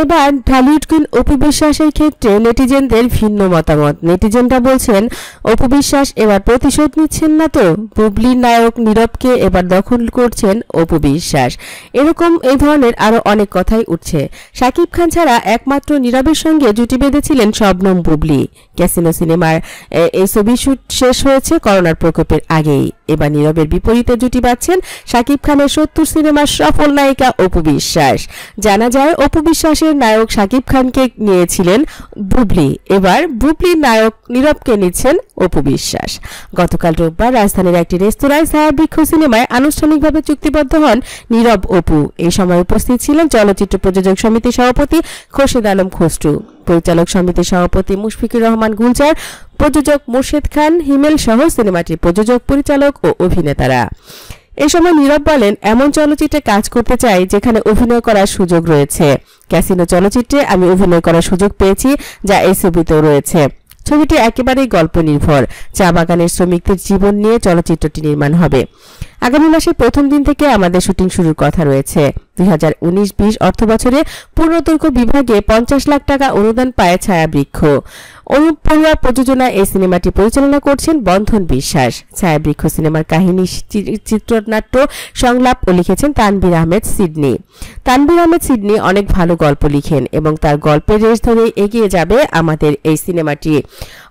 এবার ঢালিউড অপু বিশ্বাসের ক্ষেত্রে নেটিজেনদের ভিন্ন মতামত নেটিজেনরা বলছেন অপু বিশ্বাস এবার প্রতিশোধ নিচ্ছেন না তো বুবলির নায়ক নীরবকে এবার দখল করছেন অপু বিশ্বাস এরকম এই ধরনের আরও অনেক কথাই উঠছে শাকিব খান ছাড়া একমাত্র নীরবের সঙ্গে জুটি বেঁধেছিলেন শবনম বুবলি ক্যাসিনো সিনেমার এই ছবি শ্যুট শেষ হয়েছে করোনার প্রকোপের আগেই এবার নীরবের বিপরীতে জুটি বাঁধছেন শাকিব খানের সত্তর সিনেমার সফল নায়িকা অপু বিশ্বাস জানা যায় অপু বিশ্বাস বাংলাদেশের নায়ক শাকিব খানকে নিয়েছিলেন বুবলি এবার বুবলির নায়ক নীরবকে নিচ্ছেন অপু বিশ্বাস গতকাল রোববার রাজধানীর একটি রেস্তোরাঁয় ছায়াবৃক্ষ সিনেমায় আনুষ্ঠানিকভাবে চুক্তিবদ্ধ হন নীরব অপু এই সময় উপস্থিত ছিলেন চলচ্চিত্র প্রযোজক সমিতির সভাপতি খোরশেদ আলম খসরু পরিচালক সমিতির সভাপতি মুশফিকুর রহমান গুলজার প্রযোজক মুর্শেদ খান হিমেল সহ সিনেমাটির প্রযোজক পরিচালক ও অভিনেতারা এ সময় নীরব বলেন এমন চলচ্চিত্রে কাজ করতে চাই যেখানে অভিনয় করার সুযোগ রয়েছে ক্যাসিনো চলচ্চিত্রে আমি অভিনয় করার সুযোগ পেয়েছি যা এই ছবিতেও রয়েছে ছবিটি একেবারেই গল্প নির্ভর চা বাগানের শ্রমিকদের জীবন নিয়ে চলচ্চিত্রটি নির্মাণ হবে আগামী মাসের প্রথম দিন থেকে আমাদের শুটিং শুরুর কথা রয়েছে দুই হাজার উনিশ বিশ অর্থ বছরে পূর্ণদৈর্ঘ্য বিভাগে পঞ্চাশ লাখ টাকা অনুদান পায় ছায়াবৃক্ষ অনুপ পড়ুয়া প্রযোজনা এই সিনেমাটি পরিচালনা করছেন বন্ধন বিশ্বাস ছায়াবৃক্ষ সিনেমার কাহিনী চিত্রনাট্য সংলাপ ও লিখেছেন তানবির আহমেদ সিডনি তানবির আহমেদ সিডনি অনেক ভালো গল্প লিখেন এবং তার গল্পের রেশ ধরে এগিয়ে যাবে আমাদের এই সিনেমাটি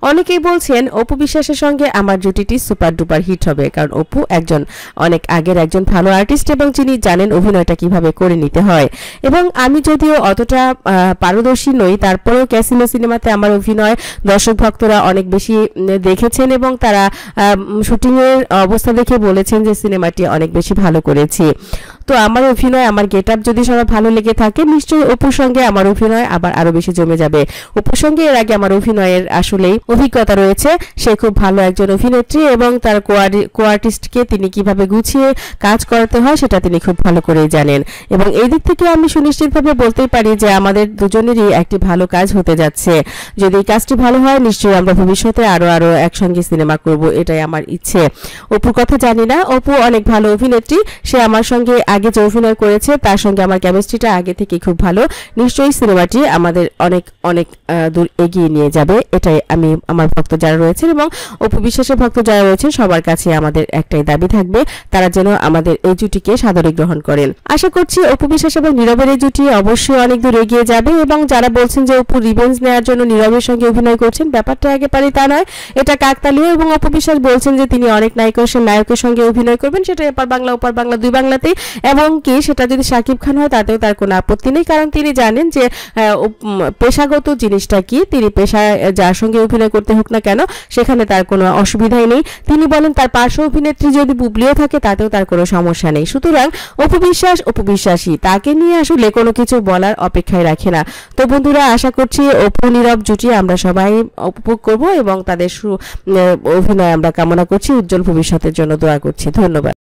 অনেকেই বলছেন অপু বিশ্বাসের সঙ্গে আমার জুটিটি সুপার ডুপার হিট হবে কারণ অপু একজন অনেক আগের একজন ভালো আর্টিস্ট এবং যিনি জানেন অভিনয়টা কিভাবে করে নিতে হয় এবং আমি যদিও অতটা পারদর্শী নই তারপরেও ক্যাসিনো সিনেমাতে আমার অভিনয় দর্শক ভক্তরা অনেক বেশি দেখেছেন এবং তারা শুটিংয়ের অবস্থা দেখে বলেছেন যে সিনেমাটি অনেক বেশি ভালো করেছি তো আমার অভিনয় আমার গেট যদি সবার ভালো লেগে থাকে নিশ্চয়ই অপুর সঙ্গে আমার অভিনয় আবার আরো বেশি জমে যাবে অপুর সঙ্গে এর আগে আমার অভিনয়ের আসলেই অভিজ্ঞতা রয়েছে সে খুব ভালো একজন অভিনেত্রী এবং তার কোয়ার্টিস্টকে তিনি কিভাবে গুছিয়ে কাজ করাতে হয় সেটা তিনি খুব ভালো করেই জানেন এবং এই দিক থেকে আমি সুনিশ্চিতভাবে বলতেই পারি যে আমাদের দুজনেরই একটি ভালো কাজ হতে যাচ্ছে যদি কাজটি ভালো হয় নিশ্চয়ই আমরা ভবিষ্যতে আরো আরো একসঙ্গে সিনেমা করব এটাই আমার ইচ্ছে অপুর কথা জানি না অপু অনেক ভালো অভিনেত্রী সে আমার সঙ্গে আগে আগে যে অভিনয় করেছে তার সঙ্গে আমার কেমিস্ট্রিটা আগে থেকে খুব ভালো নিশ্চয়ই সিনেমাটি আমাদের অনেক অনেক দূর এগিয়ে নিয়ে যাবে এটাই আমি আমার ভক্ত যারা রয়েছে এবং অপু বিশ্বাসের ভক্ত যারা রয়েছেন সবার কাছে আমাদের একটাই দাবি থাকবে তারা যেন আমাদের এই জুটিকে সাদরে গ্রহণ করেন আশা করছি অপু বিশ্বাস এবং নীরবের এই জুটি অবশ্যই অনেক দূর এগিয়ে যাবে এবং যারা বলছেন যে অপু রিভেঞ্জ নেওয়ার জন্য নীরবের সঙ্গে অভিনয় করছেন ব্যাপারটা একেবারে তা নয় এটা কাকতালীয় এবং অপু বিশ্বাস বলছেন যে তিনি অনেক নায়িক নায়কের সঙ্গে অভিনয় করবেন সেটা এপার বাংলা ওপার বাংলা দুই বাংলাতেই এবং কি সেটা যদি সাকিব খান হয় তাতেও তার কোনো আপত্তি নেই কারণ তিনি জানেন যে পেশাগত জিনিসটা কি তিনি পেশায় যার সঙ্গে অভিনয় করতে হোক না কেন সেখানে তার কোনো অসুবিধাই নেই তিনি বলেন তার পার্শ্ব অভিনেত্রী যদি বুবলিও থাকে তাতেও তার কোনো সমস্যা নেই সুতরাং অপবিশ্বাস অপবিশ্বাসী তাকে নিয়ে আসলে কোনো কিছু বলার অপেক্ষায় রাখে না তো বন্ধুরা আশা করছি অপু নীরব জুটি আমরা সবাই উপভোগ করব এবং তাদের সু অভিনয় আমরা কামনা করছি উজ্জ্বল ভবিষ্যতের জন্য দোয়া করছি ধন্যবাদ